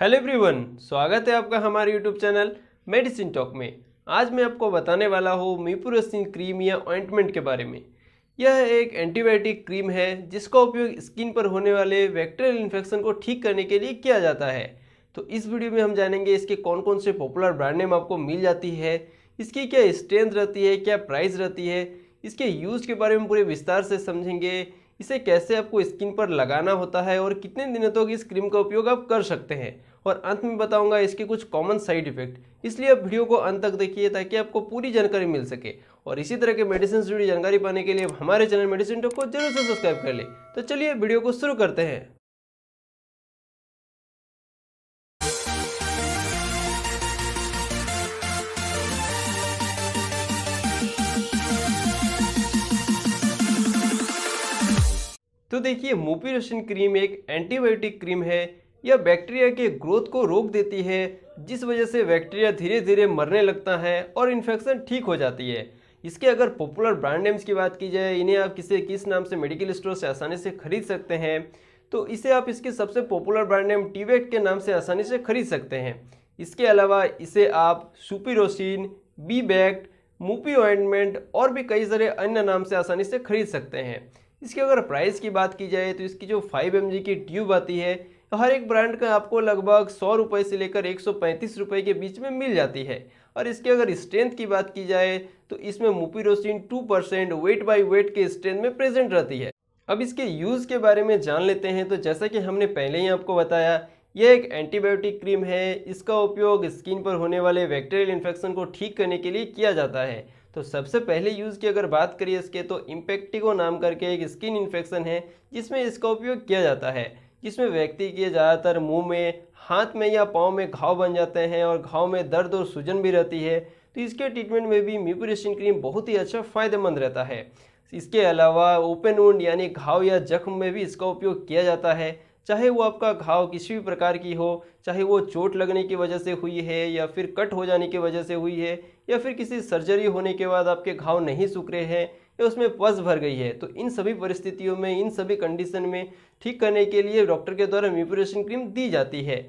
hello everyone स्वागत है आपका हमारे यूट्यूब चैनल मेडिसिन टॉक में आज मैं आपको बताने वाला हूँ मीपुरसिन क्रीम या ऑइंटमेंट के बारे में यह एक एंटीबायोटिक क्रीम है जिसका उपयोग स्किन पर होने वाले बैक्टेरियल इन्फेक्शन को ठीक करने के लिए किया जाता है तो इस वीडियो में हम जानेंगे इसके कौन कौन से पॉपुलर ब्रांड नेम आपको मिल जाती है इसकी क्या स्ट्रेंथ रहती है क्या प्राइस रहती है इसके यूज़ के बारे में पूरे विस्तार से समझेंगे इसे कैसे आपको स्किन पर लगाना होता है और कितने दिनों तक तो इस क्रीम का उपयोग आप कर सकते हैं और अंत में बताऊंगा इसके कुछ कॉमन साइड इफेक्ट इसलिए आप वीडियो को अंत तक देखिए ताकि आपको पूरी जानकारी मिल सके और इसी तरह के मेडिसिन से जुड़ी जानकारी पाने के लिए हमारे चैनल मेडिसिन टॉक को जरूर से सब्सक्राइब कर लें तो चलिए वीडियो को शुरू करते हैं तो देखिए मोपिरोशन क्रीम एक एंटीबायोटिक क्रीम है यह बैक्टीरिया के ग्रोथ को रोक देती है जिस वजह से बैक्टीरिया धीरे धीरे मरने लगता है और इन्फेक्शन ठीक हो जाती है इसके अगर पॉपुलर ब्रांड नेम्स की बात की जाए इन्हें आप किसी किस नाम से मेडिकल स्टोर से आसानी से खरीद सकते हैं तो इसे आप इसके सबसे पॉपुलर ब्रांड नेम टीवेट के नाम से आसानी से खरीद सकते हैं इसके अलावा इसे आप सुपीरोसिन बी बैक्ट मूपी ऑइंटमेंट और भी कई सारे अन्य नाम से आसानी से खरीद सकते हैं इसकी अगर प्राइस की बात की जाए तो इसकी जो फाइव एम की ट्यूब आती है तो हर एक ब्रांड का आपको लगभग सौ रुपये से लेकर एक सौ पैंतीस रुपये के बीच में मिल जाती है और इसके अगर स्ट्रेंथ की बात की जाए तो इसमें mupirocin two percent weight by weight के स्ट्रेंथ में प्रेजेंट रहती है अब इसके यूज़ के बारे में जान लेते हैं तो जैसा कि हमने पहले ही आपको बताया यह एक एंटीबायोटिक क्रीम है इसका उपयोग स्किन पर होने वाले बैक्टेरियल इन्फेक्शन को ठीक करने के लिए किया जाता है तो सबसे पहले यूज़ की अगर बात करिए इसके तो इम्पेक्टिको नाम करके एक स्किन इन्फेक्शन है जिसमें इसका उपयोग किया जाता है जिसमें व्यक्ति के ज़्यादातर मुंह में हाथ में या पाँव में घाव बन जाते हैं और घाव में दर्द और सूजन भी रहती है तो इसके ट्रीटमेंट में भी म्यूकोरेशन क्रीम बहुत ही अच्छा फ़ायदेमंद रहता है इसके अलावा ओपन वुंड यानी घाव या जख्म में भी इसका उपयोग किया जाता है चाहे वो आपका घाव किसी भी प्रकार की हो चाहे वो चोट लगने की वजह से हुई है या फिर कट हो जाने की वजह से हुई है या फिर किसी सर्जरी होने के बाद आपके घाव नहीं सूख रहे हैं या उसमें पस भर गई है तो इन सभी परिस्थितियों में इन सभी कंडीशन में ठीक करने के लिए डॉक्टर के द्वारा म्यूपरेशन क्रीम दी जाती है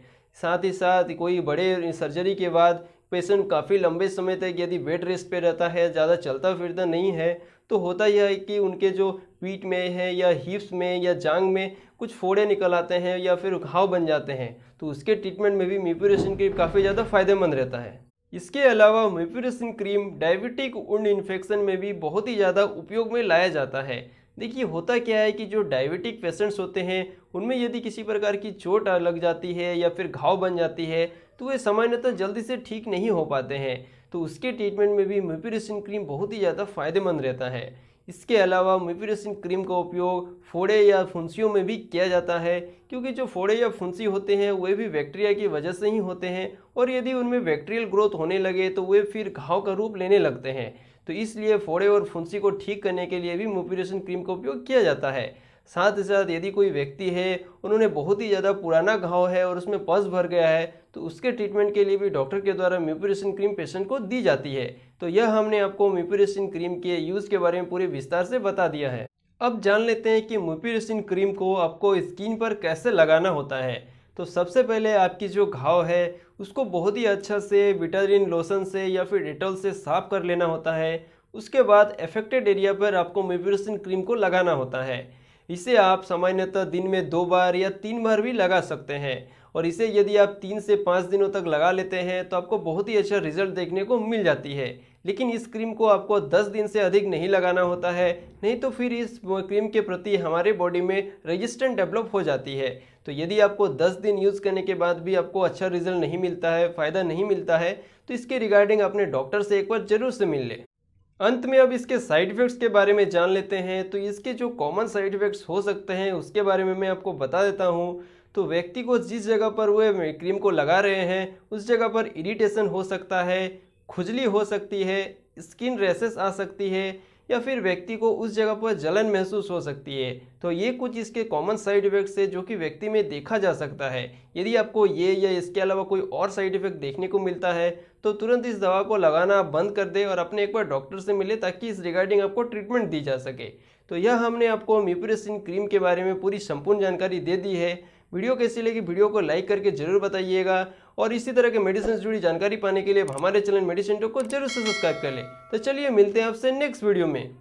साथ ही साथ कोई बड़े सर्जरी के बाद पेशेंट काफ़ी लंबे समय तक यदि वेट रेस्ट पे रहता है ज़्यादा चलता फिरता नहीं है तो होता यह है कि उनके जो पीठ में है या हिप्स में या जांग में कुछ फोड़े निकल आते हैं या फिर घाव बन जाते हैं तो उसके ट्रीटमेंट में भी म्यूपुरेशन क्रीम काफ़ी ज़्यादा फायदेमंद रहता है इसके अलावा mupirocin cream diabetic wound infection में भी बहुत ही ज़्यादा उपयोग में लाया जाता है देखिए होता क्या है कि जो डायबिटिक पेशेंट्स होते हैं उनमें यदि किसी प्रकार की चोट लग जाती है या फिर घाव बन जाती है तो वे सामान्यतः जल्दी से ठीक नहीं हो पाते हैं तो उसके ट्रीटमेंट में भी म्यूपिरोसिन क्रीम बहुत ही ज़्यादा फायदेमंद रहता है इसके अलावा म्यूपिरोसिन क्रीम का उपयोग फोड़े या फुंसियों में भी किया जाता है क्योंकि जो फोड़े या फुंसी होते हैं वे भी बैक्टीरिया की वजह से ही होते हैं और यदि उनमें बैक्टीरियल ग्रोथ होने लगे तो वे फिर घाव का रूप लेने लगते हैं तो इसलिए फोड़े और फुंसी को ठीक करने के लिए भी म्यूपिरोसिन क्रीम का उपयोग किया जाता है साथ ही साथ यदि कोई व्यक्ति है उन्होंने बहुत ही ज़्यादा पुराना घाव है और उसमें पस भर गया है तो उसके ट्रीटमेंट के लिए भी डॉक्टर के द्वारा म्यूपुरेशन क्रीम पेशेंट को दी जाती है तो यह हमने आपको म्यूपुरेशन क्रीम के यूज़ के बारे में पूरे विस्तार से बता दिया है अब जान लेते हैं कि म्यूपुरेशन क्रीम को आपको स्किन पर कैसे लगाना होता है तो सबसे पहले आपकी जो घाव है उसको बहुत ही अच्छा से विटारिन लोशन से या फिर डिटॉल से साफ कर लेना होता है उसके बाद एफेक्टेड एरिया पर आपको म्यूपुरेशन क्रीम को लगाना होता है इसे आप सामान्यतः दिन में दो बार या तीन बार भी लगा सकते हैं और इसे यदि आप तीन से पाँच दिनों तक लगा लेते हैं तो आपको बहुत ही अच्छा रिजल्ट देखने को मिल जाती है लेकिन इस क्रीम को आपको 10 दिन से अधिक नहीं लगाना होता है नहीं तो फिर इस क्रीम के प्रति हमारे बॉडी में रेजिस्टेंट डेवलप हो जाती है तो यदि आपको 10 दिन यूज़ करने के बाद भी आपको अच्छा रिजल्ट नहीं मिलता है फ़ायदा नहीं मिलता है तो इसके रिगार्डिंग अपने डॉक्टर से एक बार ज़रूर से मिल लें अंत में अब इसके साइड इफ़ेक्ट्स के बारे में जान लेते हैं तो इसके जो कॉमन साइड इफ़ेक्ट्स हो सकते हैं उसके बारे में मैं आपको बता देता हूँ तो व्यक्ति को जिस जगह पर वह क्रीम को लगा रहे हैं उस जगह पर इरिटेशन हो सकता है खुजली हो सकती है स्किन रेसेस आ सकती है या फिर व्यक्ति को उस जगह पर जलन महसूस हो सकती है तो ये कुछ इसके कॉमन साइड इफेक्ट्स है जो कि व्यक्ति में देखा जा सकता है यदि आपको ये या इसके अलावा कोई और साइड इफेक्ट देखने को मिलता है तो तुरंत इस दवा को लगाना बंद कर दे और अपने एक बार डॉक्टर से मिले ताकि इस रिगार्डिंग आपको ट्रीटमेंट दी जा सके तो यह हमने आपको म्यूपरेसिन क्रीम के बारे में पूरी संपूर्ण जानकारी दे दी है वीडियो कैसी लगी वीडियो को लाइक करके जरूर बताइएगा और इसी तरह के मेडिसिन से जुड़ी जानकारी पाने के लिए हमारे चैनल मेडिसिन टॉक को जरूर से सब्सक्राइब कर ले तो चलिए मिलते हैं आपसे नेक्स्ट वीडियो में